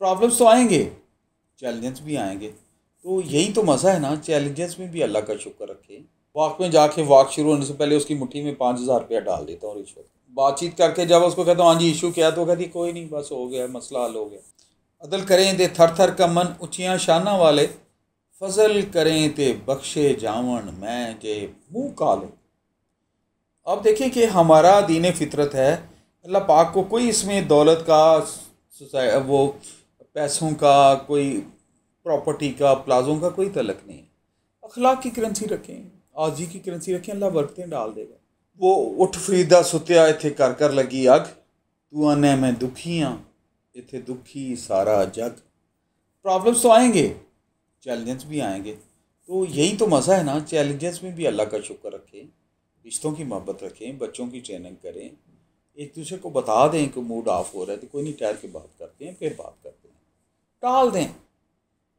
problems तो आएंगे challenges भी आएंगे तो यही तो मज़ा है ना चैलेंजेस में भी अल्लाह का शुक्र रखें वाक में जाके वाक शुरू होने से पहले उसकी मुट्ठी में पाँच हज़ार रुपया डाल देता हूँ रिश्वत बातचीत करके जब उसको कहता हूँ हाँ जी इशू क्या तो कहती कोई नहीं बस हो गया मसला हल हो गया अदल करें ते थर थर का मन उचियाँ शाना वाले फजल करें ते बख्शे जावन मैं जे मुँह कालो अब देखिए कि हमारा दीन फितरत है अल्लाह पाक को कोई इसमें दौलत का वो पैसों का कोई प्रॉपर्टी का प्लाजों का कोई तलक नहीं है अखलाक की करेंसी रखें आजी की करेंसी रखें अल्लाह बरतें डाल देगा वो उठ फरीदा सुत्या इतने कर कर लगी अग तू आने मैं दुखी हाँ इतने दुखी सारा जग प्रॉब्लम्स तो आएंगे चैलेंजेस भी आएंगे तो यही तो मज़ा है ना चैलेंजेस में भी अल्लाह का शुक्र रखें रिश्तों की मोहब्बत रखें बच्चों की ट्रेनिंग करें एक दूसरे को बता दें कि मूड ऑफ हो रहा है तो कोई नहीं ठहर के बात करते हैं फिर बात करते हैं टाल दें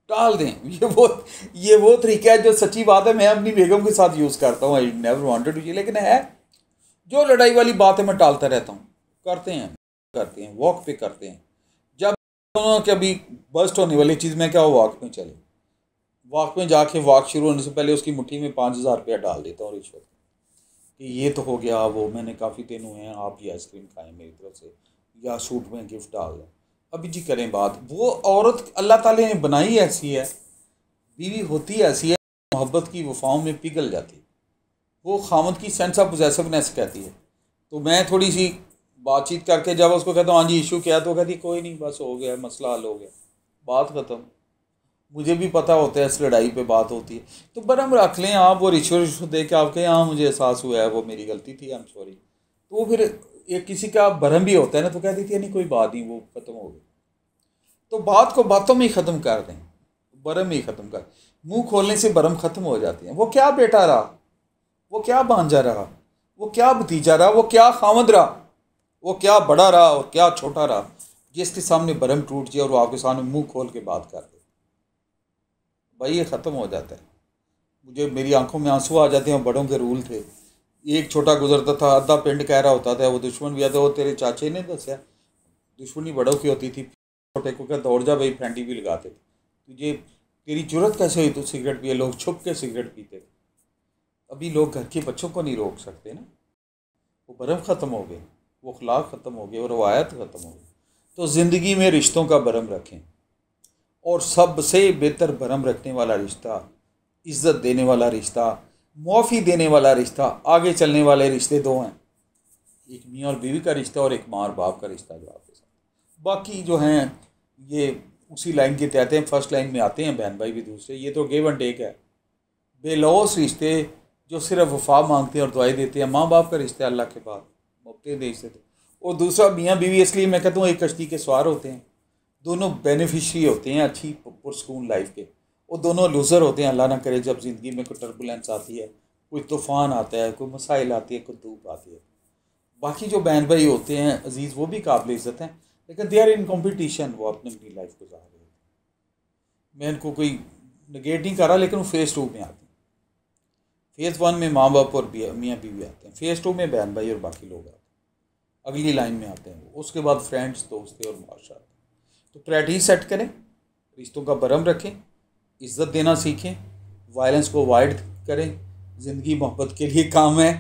टाल दें ये वो ये वो तरीका है जो सच्ची बात है मैं अपनी बेगम के साथ यूज़ करता हूँ आई नेवर वॉन्टेड टू लेकिन है जो लड़ाई वाली बात है मैं टालता रहता हूँ करते हैं करते हैं वॉक पे करते हैं जब दोनों के अभी बस्ट होने वाली चीज़ में क्या वॉक में चले वॉक में जाके वॉक शुरू होने से पहले उसकी मुट्ठी में पाँच हज़ार रुपया डाल देता हूँ रिश्वत कि ये तो हो गया वो मैंने काफ़ी दिन हुए हैं आप ये आइसक्रीम खाएं मेरी तरफ से या सूट में गिफ्ट डाल दें अभी जी करें बात वो औरत अल्लाह ताला ने बनाई ऐसी है बीवी होती ऐसी है मोहब्बत की वफाओं में पिघल जाती है वो खामद की सेंस ऑफ पोजेसिवनेस कहती है तो मैं थोड़ी सी बातचीत करके जब उसको कहता हूँ हाँ जी इशू क्या है तो कहती कोई नहीं बस हो गया मसला हल हो गया बात ख़त्म मुझे भी पता होता है इस लड़ाई पे बात होती है तो बरम रख लें आप वो रिश्वत रिश्वत दे के आप कहें हाँ मुझे एहसास हुआ है वो मेरी गलती थी आई एम सॉरी तो फिर ये किसी का भरम भी होता है ना तो कह देती है नहीं कोई बात नहीं वो ख़त्म हो गई तो बात को बातों में ही ख़त्म कर दें भरम ही ख़त्म कर मुंह खोलने से भरम ख़त्म हो जाते हैं वो क्या बेटा रहा वो क्या भांजा रहा वो क्या भतीजा रहा वो क्या खामद रहा वो क्या बड़ा रहा और क्या छोटा रहा जिसके सामने भरम टूट जाए और वो आपके सामने मुंह खोल के बात कर दे भाई ये ख़त्म हो जाता है मुझे मेरी आंखों में आंसू आ जाते हैं बड़ों के रूल थे एक छोटा गुजरता था अद्धा पिंड कह रहा होता था वो दुश्मन भी आता वो तेरे चाचे ने दसाया दुश्मनी बड़ों की होती थी छोटे को क्या दौड़ जा भाई फैंटी भी लगाते थे तो तुझे तेरी जरूरत कैसे हुई तू सिगरेट पिए लोग छुप के सिगरेट पीते थे अभी लोग घर के बच्चों को नहीं रोक सकते ना वो बर्म ख़त्म हो गए वो अखलाक ख़त्म हो गए और रवायत ख़त्म हो गई तो ज़िंदगी में रिश्तों का भरम रखें और सबसे बेहतर भरम रखने वाला रिश्ता इज़्ज़त देने वाला रिश्ता मुआफ़ी देने वाला रिश्ता आगे चलने वाले रिश्ते दो हैं एक मियाँ और बीवी का रिश्ता और एक माँ और बाप का रिश्ता जो आपके साथ बाकी जो हैं ये उसी लाइन के तहत हैं फर्स्ट लाइन में आते हैं बहन भाई भी दूसरे ये तो गेव एंड टेक है बेलौस रिश्ते जो सिर्फ वफा मांगते हैं और दुआई देते हैं माँ बाप का रिश्ता अल्लाह के बाद मुफ्ते रिश्ते थे और दूसरा मियाँ बीवी इसलिए मैं कहता हूँ एक कश्ती के सवार होते हैं दोनों बेनिफिशरी होते हैं अच्छी पुरस्कून लाइफ के वो दोनों लूज़र होते हैं अल्लाह ना करे जब ज़िंदगी में कोई टर्बुलेंस आती है कोई तूफ़ान आता है कोई मसाइल आती है कोई धूप आती है बाकी जो बहन भाई होते हैं अजीज़ वो भी काबिल इज़्ज़त हैं लेकिन दे आर इन कॉम्पिटिशन वो अपने अपनी लाइफ गुजार रहे होते मैं इनको कोई नगेट नहीं कर रहा लेकिन वो फ़ेज़ टू में आते हैं फ़ेज़ वन में माँ बाप और मियाँ बीवी आते हैं फ़ेज़ टू में बहन भाई और बाकी लोग आते हैं अगली लाइन में आते हैं उसके बाद फ्रेंड्स दोस्तें और माशा तो प्रायरिटी सेट करें रिश्तों का भरम रखें इज़्ज़त देना सीखें वायलेंस को अवॉइड करें ज़िंदगी मोहब्बत के लिए काम है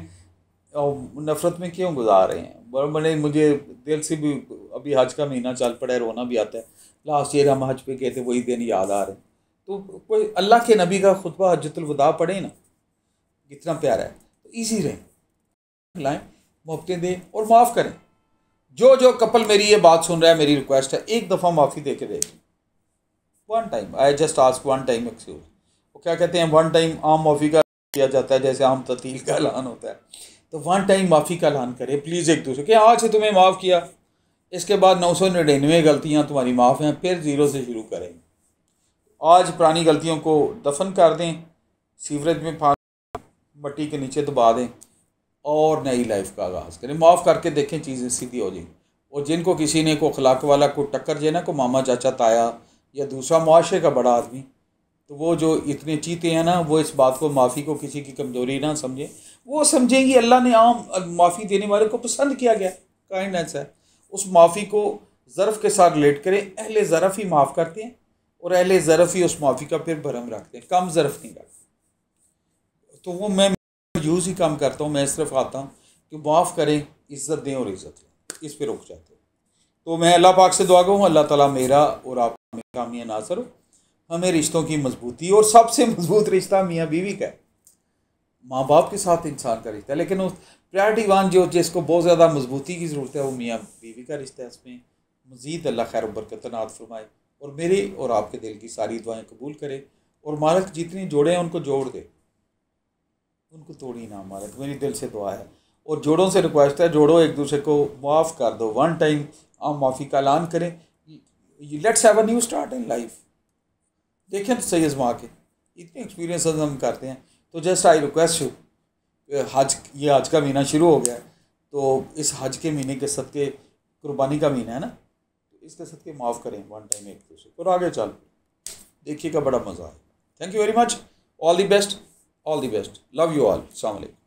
और नफ़रत में क्यों गुजार रहे हैं बड़े बड़े मुझे दिल से भी अभी हज का महीना चल पड़ा है रोना भी आता है लास्ट ईयर हम हज पे गए थे वही दिन याद आ रहे हैं तो कोई अल्लाह के नबी का खुतबा हजतुलवदा पढ़े ना कितना प्यारा है तो ईजी रहें लाएँ मोहब्बतें दें और माफ़ करें जो जो कपल मेरी ये बात सुन रहा है मेरी रिक्वेस्ट है एक दफ़ा माफ़ी दे के देखें one time I just ask one time excuse वो क्या कहते हैं वन टाइम आम माफ़ी का किया जाता है जैसे आम ततील का ऐलान होता है तो वन टाइम माफ़ी का ऐलान करें प्लीज़ एक दूसरे के आज से तुम्हें माफ़ किया इसके बाद नौ सौ निन्यानवे गलतियाँ तुम्हारी माफ़ हैं फिर ज़ीरो से शुरू करें आज पुरानी गलतियों को दफन कर दें सीवरेज में मट्टी के नीचे दबा दें और नई लाइफ का आगाज़ करें माफ़ करके देखें चीज़ें सीधी हो जाएंगी और जिनको किसी ने को अखलाक वाला को टक्कर जेना को मामा चाचा ताया या दूसरा मुआरे का बड़ा आदमी तो वो जो इतने चीते हैं ना वो इस बात को माफ़ी को किसी की कमज़ोरी ना समझें वो समझेंगी अल्लाह ने आम माफ़ी देने वाले को पसंद किया गया काइंडनेस है उस माफ़ी को ज़रफ़ के साथ रिलेट करें अहले ज़रफ़ ही माफ़ करते हैं और अहले ज़रफ़ ही उस माफ़ी का फिर भरम रखते हैं कम ज़रफ़ नहीं रखते तो वो मैं यूज़ ही कम करता हूँ मैं सिर्फ आता हूँ कि माफ़ करें इज़्ज़त दें और इज़्ज़त लें इस पर रुक जाते हैं तो मैं अल्लाह पाक से दुआ हूँ अल्लाह ताला मेरा और आप का मियाँ नासर हमें रिश्तों की मजबूती और सबसे मजबूत रिश्ता मियाँ बीवी का है माँ बाप के साथ इंसान का रिश्ता है लेकिन उस प्रायरिटी वन जो जिसको बहुत ज़्यादा मजबूती की ज़रूरत है वो मियाँ बीवी का रिश्ता है इसमें मज़ीद अल्लाह खैर बरकतनात फरमाए और मेरे और आपके दिल की सारी दुआएं कबूल करे और मालक जितनी जोड़े हैं उनको जोड़ दे उनको तोड़ी ना मालक मेरी दिल से दुआ है और जोड़ों से रिक्वेस्ट है जोड़ो एक दूसरे को माफ़ कर दो वन टाइम आप माफ़ी का ऐलान करें let's have a new start in life देखें तो सही आजमा के इतने एक्सपीरियंस हम करते हैं तो जस्ट आई रिक्वेस्ट यू हज ये हज का महीना शुरू हो गया है तो इस हज के महीने के सदके कुर्बानी का महीना है ना तो इसके सदके माफ़ करें वन टाइम एक दूसरे और आगे चल देखिएगा बड़ा मज़ा आएगा thank you very much all the best all the best love you all अलैक्म